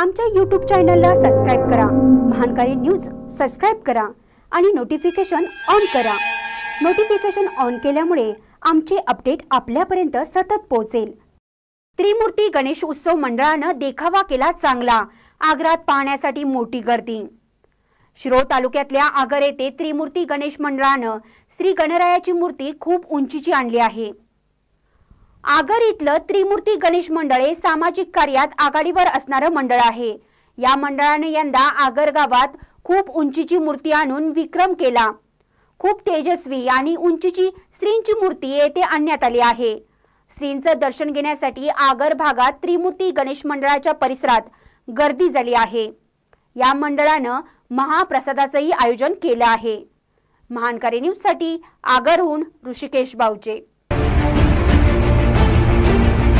आमच्या यूट्यूब चॅनलला सबस्क्राईब करा महानकारी न्यूज सबस्क्राईब करा आणि नोटिफिकेशन ऑन करा नोटिफिकेशन ऑन केल्यामुळे आमचे अपडेट आपल्यापर्यंत सतत पोहोचेल त्रिमूर्ती गणेश उत्सव मंडळानं देखावा केला चांगला आग्रात पाहण्यासाठी मोठी गर्दी शिरोळ तालुक्यातल्या आगर येथे त्रिमूर्ती गणेश मंडळानं श्री गणरायाची मूर्ती खूप उंचीची आणली आहे आगर इथलं त्रिमूर्ती गणेश मंडळे सामाजिक कार्यात आघाडीवर असणारं मंडळ आहे या मंडळाने यंदा आगर गावात खूप उंचीची मूर्ती आणून विक्रम केला खूप तेजस्वी आणि उंचीची स्त्रींची मूर्ती येथे आणण्यात आली आहे स्त्रींचं दर्शन घेण्यासाठी आगर भागात त्रिमूर्ती गणेश मंडळाच्या परिसरात गर्दी झाली आहे या मंडळानं महाप्रसादाचंही आयोजन केलं आहे महानकारी न्यूजसाठी आगरहून ऋषिकेश बावचे